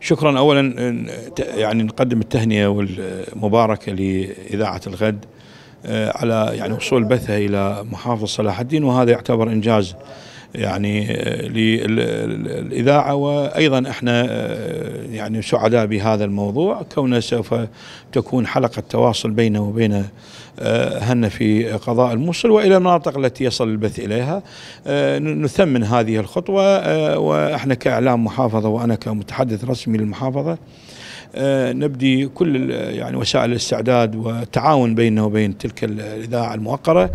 شكرا اولا يعني نقدم التهنئه والمباركه لاذاعه الغد آه، على يعني وصول بثها الى محافظ صلاح الدين وهذا يعتبر انجاز يعني آه، للاذاعه وايضا احنا آه، يعني سعداء بهذا الموضوع كونه سوف تكون حلقه تواصل بينه وبين آه، هن في قضاء الموصل والى المناطق التي يصل البث اليها نثمن هذه الخطوه واحنا كاعلام محافظه وانا كمتحدث رسمي للمحافظه نبدي كل يعني وسائل الاستعداد والتعاون بيننا وبين تلك الاذاعه الموقره